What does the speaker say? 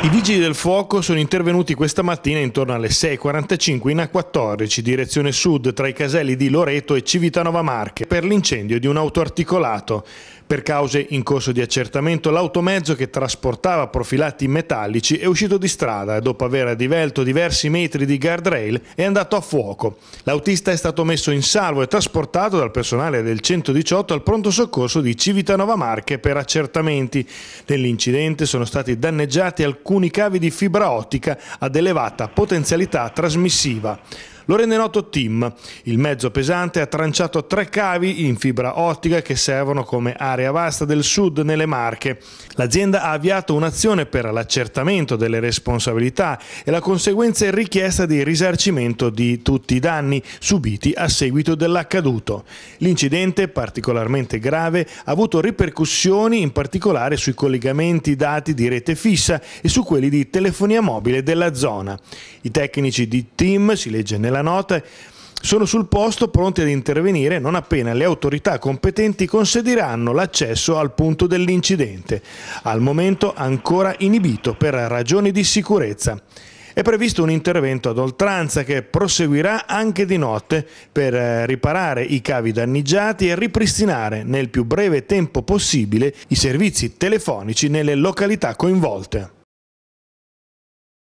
I vigili del fuoco sono intervenuti questa mattina intorno alle 6.45 in A14, direzione sud, tra i caselli di Loreto e Civitanova Marche, per l'incendio di un auto articolato. Per cause in corso di accertamento, l'automezzo che trasportava profilati metallici è uscito di strada e dopo aver divelto diversi metri di guardrail è andato a fuoco. L'autista è stato messo in salvo e trasportato dal personale del 118 al pronto soccorso di Civitanova Marche per accertamenti. Nell'incidente sono stati danneggiati alcuni alcuni cavi di fibra ottica ad elevata potenzialità trasmissiva lo rende noto TIM. Il mezzo pesante ha tranciato tre cavi in fibra ottica che servono come area vasta del sud nelle Marche. L'azienda ha avviato un'azione per l'accertamento delle responsabilità e la conseguenza è richiesta di risarcimento di tutti i danni subiti a seguito dell'accaduto. L'incidente, particolarmente grave, ha avuto ripercussioni in particolare sui collegamenti dati di rete fissa e su quelli di telefonia mobile della zona. I tecnici di TIM, si legge nella la nota sono sul posto pronti ad intervenire non appena le autorità competenti consentiranno l'accesso al punto dell'incidente, al momento ancora inibito per ragioni di sicurezza. È previsto un intervento ad oltranza che proseguirà anche di notte per eh, riparare i cavi danneggiati e ripristinare nel più breve tempo possibile i servizi telefonici nelle località coinvolte.